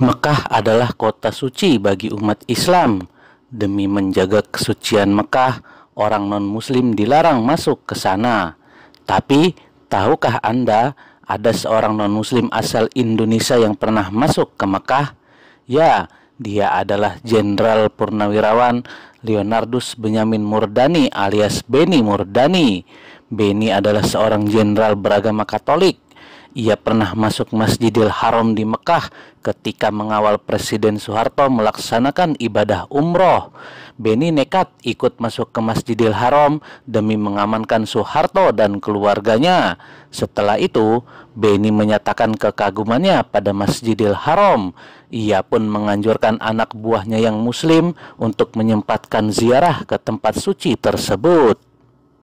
Mekah adalah kota suci bagi umat Islam. Demi menjaga kesucian Mekah, orang non-Muslim dilarang masuk ke sana. Tapi, tahukah Anda ada seorang non-Muslim asal Indonesia yang pernah masuk ke Mekah? Ya, dia adalah Jenderal Purnawirawan Leonardus Benyamin Murdani alias Beni Murdani. Beni adalah seorang jenderal beragama Katolik ia pernah masuk Masjidil Haram di Mekah ketika mengawal Presiden Soeharto melaksanakan ibadah umroh. Beni nekat ikut masuk ke Masjidil Haram demi mengamankan Soeharto dan keluarganya. Setelah itu, Beni menyatakan kekagumannya pada Masjidil Haram. Ia pun menganjurkan anak buahnya yang muslim untuk menyempatkan ziarah ke tempat suci tersebut.